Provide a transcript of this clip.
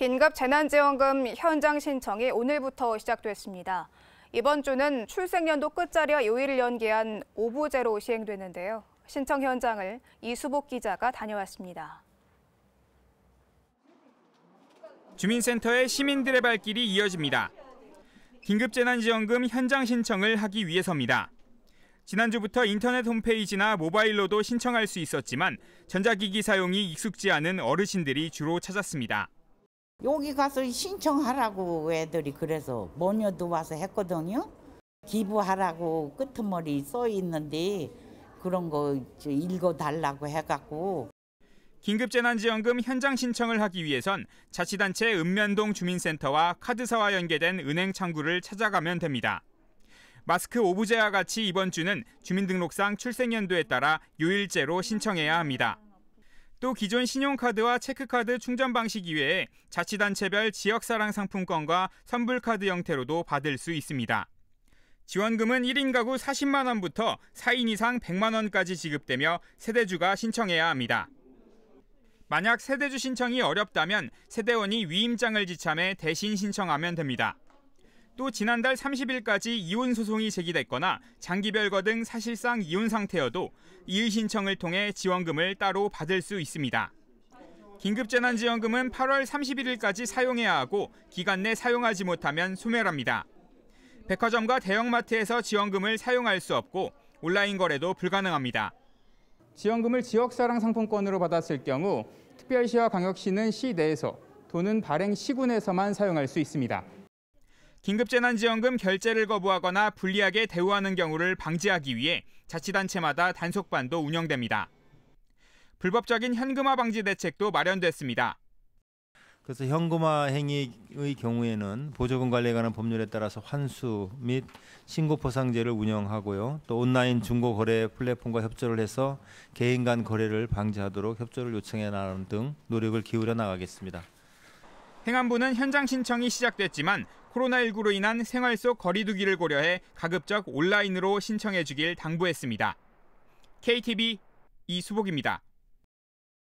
긴급 재난지원금 현장 신청이 오늘부터 시작됐습니다. 이번 주는 출생연도 끝자리와 요일을 연기한 5부제로 시행되는데요. 신청 현장을 이수복 기자가 다녀왔습니다. 주민센터의 시민들의 발길이 이어집니다. 긴급재난지원금 현장 신청을 하기 위해서입니다. 지난주부터 인터넷 홈페이지나 모바일로도 신청할 수 있었지만 전자기기 사용이 익숙지 않은 어르신들이 주로 찾았습니다. 여기 가서 신청하라고 애들이 그래서 모녀도 와서 했거든요. 기부하라고 끄트머리 써 있는데 그런 거 읽어달라고 해갖고. 긴급재난지원금 현장 신청을 하기 위해선 자치단체 읍면동 주민센터와 카드사와 연계된 은행 창구를 찾아가면 됩니다. 마스크 오브제와 같이 이번 주는 주민등록상 출생연도에 따라 요일제로 신청해야 합니다. 또 기존 신용카드와 체크카드 충전 방식 이외에 자치단체별 지역사랑 상품권과 선불카드 형태로도 받을 수 있습니다. 지원금은 1인 가구 40만 원부터 4인 이상 100만 원까지 지급되며 세대주가 신청해야 합니다. 만약 세대주 신청이 어렵다면 세대원이 위임장을 지참해 대신 신청하면 됩니다. 또 지난달 30일까지 이혼 소송이 제기됐거나 장기별거 등 사실상 이혼 상태여도 이의 신청을 통해 지원금을 따로 받을 수 있습니다. 긴급재난지원금은 8월 31일까지 사용해야 하고 기간 내 사용하지 못하면 소멸합니다. 백화점과 대형마트에서 지원금을 사용할 수 없고 온라인 거래도 불가능합니다. 지원금을 지역사랑 상품권으로 받았을 경우 특별시와 광역시는 시 내에서 돈은 발행 시군에서만 사용할 수 있습니다. 긴급재난지원금 결제를 거부하거나 불리하게 대우하는 경우를 방지하기 위해 자치단체마다 단속반도 운영됩니다. 불법적인 현금화 방지 대책도 마련됐습니다. 그래서 현금화 행위의 경우에는 보조금 관리에 관한 법률에 따라서 환수 및 신고 포상제를 운영하고요. 또 온라인 중고 거래 플랫폼과 협조를 해서 개인 간 거래를 방지하도록 협조를 요청해 나가는 등 노력을 기울여 나가겠습니다. 행안부는 현장 신청이 시작됐지만 코로나19로 인한 생활 속 거리두기를 고려해 가급적 온라인으로 신청해 주길 당부했습니다. KTV 이수복입니다.